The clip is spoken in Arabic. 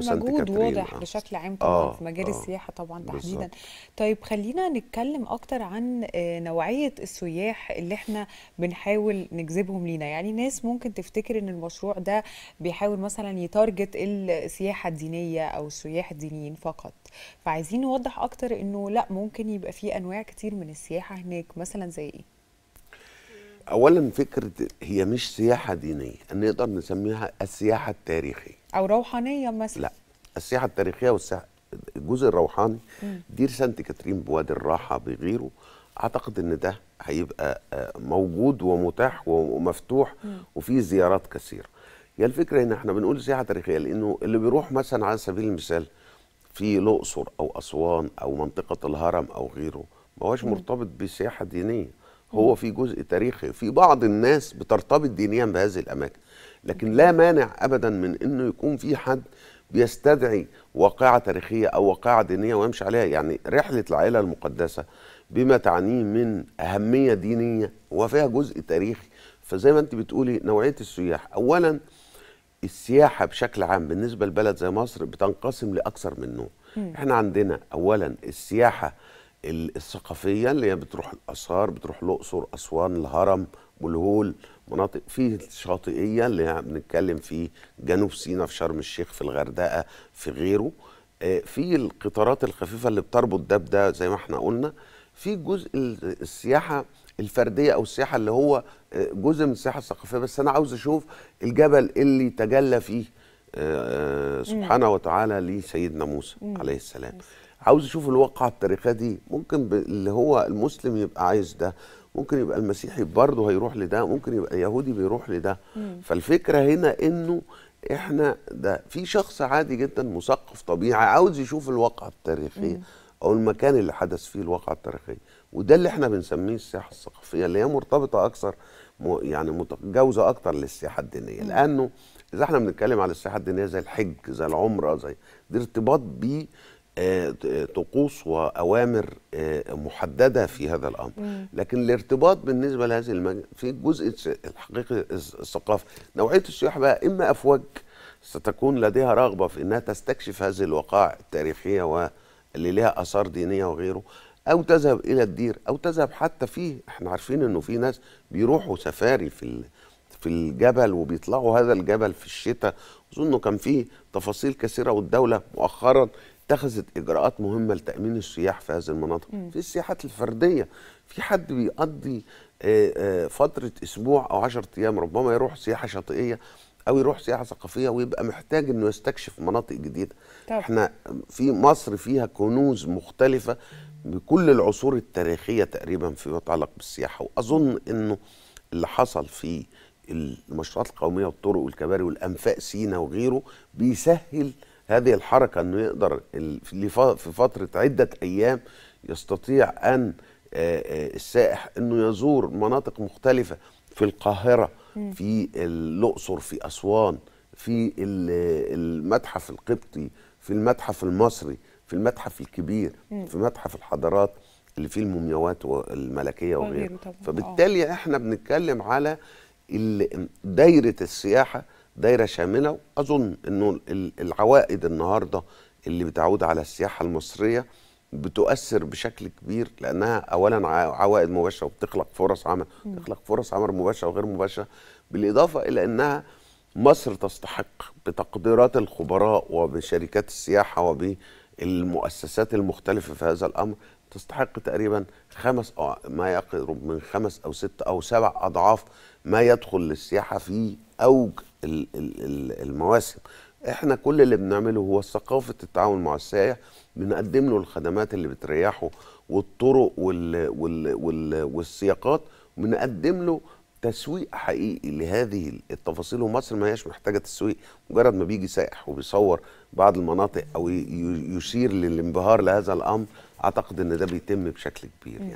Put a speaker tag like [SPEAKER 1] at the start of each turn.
[SPEAKER 1] مجهود واضح آه.
[SPEAKER 2] بشكل عام طبعا آه. في مجال آه. السياحه طبعا تحديدا بالزبط. طيب خلينا نتكلم اكتر عن آه، نوعيه السياح اللي احنا بنحاول نجذبهم لينا يعني ناس ممكن تفتكر ان المشروع ده بيحاول مثلا يتارجت السياحه الدينيه او السياح الدينيين فقط فعايزين نوضح اكتر انه لا ممكن يبقى في انواع كتير من السياحه هناك مثلا زي ايه اولا فكره هي مش سياحه دينيه نقدر نسميها السياحه التاريخيه او روحانيا مثلا لا السياحه التاريخيه والسياحه الجزء الروحاني دير سانت كاترين بوادي الراحه بغيره اعتقد ان ده هيبقى آه، موجود ومتاح ومفتوح وفيه زيارات كثيره هي يعني الفكره ان احنا بنقول سياحه تاريخيه لانه اللي بيروح مثلا على سبيل المثال في الاقصر او اسوان او منطقه الهرم او غيره ما هوش مرتبط بسياحه دينيه هو في جزء تاريخي في بعض الناس بترتبط دينيا بهذه الاماكن لكن لا مانع ابدا من انه يكون في حد بيستدعي واقعه تاريخيه او واقعه دينيه ويمشي عليها يعني رحله العائله المقدسه بما تعنيه من اهميه دينيه وفيها جزء تاريخي فزي ما انت بتقولي نوعيه السياح اولا السياحه بشكل عام بالنسبه لبلد زي مصر بتنقسم لاكثر من نوع احنا عندنا اولا السياحه الثقافيه اللي هي بتروح الاثار بتروح الاقصر اسوان الهرم والهول مناطق في الشاطئيه اللي بنتكلم في جنوب سيناء في شرم الشيخ في الغردقه في غيره آه، في القطارات الخفيفه اللي بتربط ده بده زي ما احنا قلنا في جزء السياحه الفرديه او السياحه اللي هو آه، جزء من السياحه الثقافيه بس انا عاوز اشوف الجبل اللي تجلى فيه آه، سبحانه وتعالى لسيدنا موسى عليه السلام عاوز يشوف الواقعة التاريخية دي ممكن اللي هو المسلم يبقى عايز ده ممكن يبقى المسيحي برضه هيروح لده ممكن يبقى يهودي بيروح لده مم. فالفكرة هنا انه احنا ده في شخص عادي جدا مثقف طبيعي عاوز يشوف الواقعة التاريخية مم. او المكان اللي حدث فيه الواقعة التاريخية وده اللي احنا بنسميه السياحة الثقافية اللي هي مرتبطة اكثر يعني متجاوزة اكتر للسياحة الدينية مم. لانه اذا احنا بنتكلم على السياحة الدينية زي الحج زي العمرة زي دي ارتباط بيه آه، طقوس واوامر آه، محدده في هذا الامر لكن الارتباط بالنسبه لهذه المج... في جزء الحقيقي الثقافه نوعيه السياح بقى اما افواج ستكون لديها رغبه في انها تستكشف هذه الوقائع التاريخيه واللي لها اثار دينيه وغيره او تذهب الى الدير او تذهب حتى فيه احنا عارفين انه في ناس بيروحوا سفاري في في الجبل وبيطلعوا هذا الجبل في الشتاء اظن كان فيه تفاصيل كثيره والدوله مؤخرا اتخذت اجراءات مهمه لتامين السياح في هذه المناطق مم. في السياحات الفرديه في حد بيقضي آه، آه، فتره اسبوع او 10 ايام ربما يروح سياحه شاطئيه او يروح سياحه ثقافيه ويبقى محتاج انه يستكشف مناطق جديده طب. احنا في مصر فيها كنوز مختلفه بكل العصور التاريخيه تقريبا فيما يتعلق بالسياحه واظن انه اللي حصل في المشروعات القوميه والطرق والكباري والانفاق سينا وغيره بيسهل هذه الحركه انه يقدر في فتره عده ايام يستطيع ان آه، آه، السائح انه يزور مناطق مختلفه في القاهره في الاقصر في اسوان في المتحف القبطي في المتحف المصري في المتحف الكبير في متحف الحضارات اللي فيه المومياوات والملكيه وغيره فبالتالي احنا بنتكلم على دايره السياحه دايره شامله اظن انه العوائد النهارده اللي بتعود على السياحه المصريه بتؤثر بشكل كبير لانها اولا عوائد مباشره وبتخلق فرص عمل بتخلق فرص عمل مباشره وغير مباشره بالاضافه الى انها مصر تستحق بتقديرات الخبراء وبشركات السياحه وبالمؤسسات المختلفه في هذا الامر تستحق تقريبا خمس أو ما يقرب من خمس او ست او سبع اضعاف ما يدخل للسياحه في اوج المواسم احنا كل اللي بنعمله هو ثقافه التعاون مع السائح بنقدم له الخدمات اللي بتريحه والطرق والـ والـ والـ والسياقات بنقدم له تسويق حقيقي لهذه التفاصيل ومصر ما هيش محتاجه تسويق مجرد ما بيجي سائح وبيصور بعض المناطق او يشير للانبهار لهذا الامر اعتقد ان ده بيتم بشكل كبير يعني